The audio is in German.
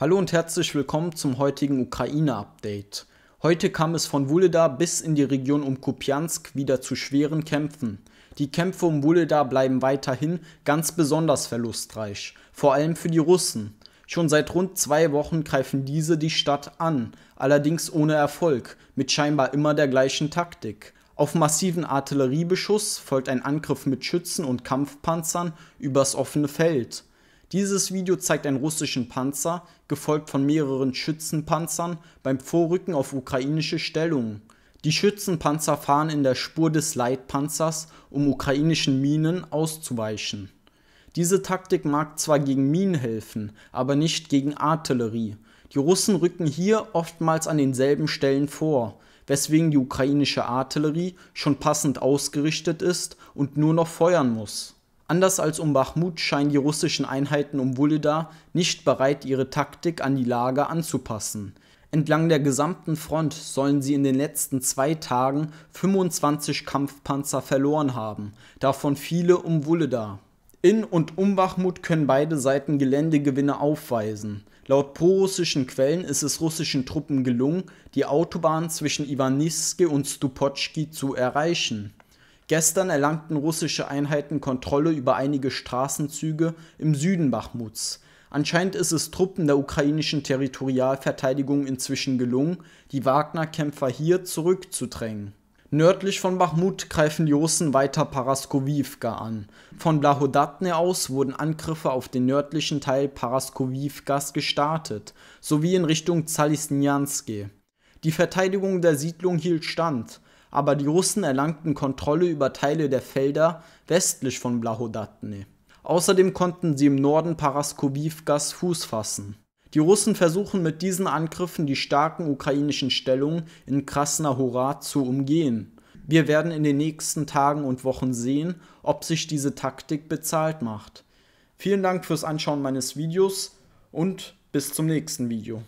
Hallo und herzlich willkommen zum heutigen Ukraine-Update. Heute kam es von Wuleda bis in die Region um Kupiansk wieder zu schweren Kämpfen. Die Kämpfe um Wuleda bleiben weiterhin ganz besonders verlustreich, vor allem für die Russen. Schon seit rund zwei Wochen greifen diese die Stadt an, allerdings ohne Erfolg, mit scheinbar immer der gleichen Taktik. Auf massiven Artilleriebeschuss folgt ein Angriff mit Schützen und Kampfpanzern übers offene Feld. Dieses Video zeigt einen russischen Panzer, gefolgt von mehreren Schützenpanzern, beim Vorrücken auf ukrainische Stellungen. Die Schützenpanzer fahren in der Spur des Leitpanzers, um ukrainischen Minen auszuweichen. Diese Taktik mag zwar gegen Minen helfen, aber nicht gegen Artillerie. Die Russen rücken hier oftmals an denselben Stellen vor, weswegen die ukrainische Artillerie schon passend ausgerichtet ist und nur noch feuern muss. Anders als um Bachmut scheinen die russischen Einheiten um Wuleda nicht bereit, ihre Taktik an die Lage anzupassen. Entlang der gesamten Front sollen sie in den letzten zwei Tagen 25 Kampfpanzer verloren haben, davon viele um Wuleda. In und um Bachmut können beide Seiten Geländegewinne aufweisen. Laut prorussischen Quellen ist es russischen Truppen gelungen, die Autobahn zwischen Iwaniske und Stupotschki zu erreichen. Gestern erlangten russische Einheiten Kontrolle über einige Straßenzüge im Süden Bachmuts. Anscheinend ist es Truppen der ukrainischen Territorialverteidigung inzwischen gelungen, die Wagner-Kämpfer hier zurückzudrängen. Nördlich von Bachmut greifen die Russen weiter Paraskowivka an. Von Blahodatne aus wurden Angriffe auf den nördlichen Teil Paraskowivkas gestartet, sowie in Richtung Zalisnjanske. Die Verteidigung der Siedlung hielt stand, aber die Russen erlangten Kontrolle über Teile der Felder westlich von Blahodatne. Außerdem konnten sie im Norden Paraskobivkas Fuß fassen. Die Russen versuchen mit diesen Angriffen die starken ukrainischen Stellungen in Krasna zu umgehen. Wir werden in den nächsten Tagen und Wochen sehen, ob sich diese Taktik bezahlt macht. Vielen Dank fürs Anschauen meines Videos und bis zum nächsten Video.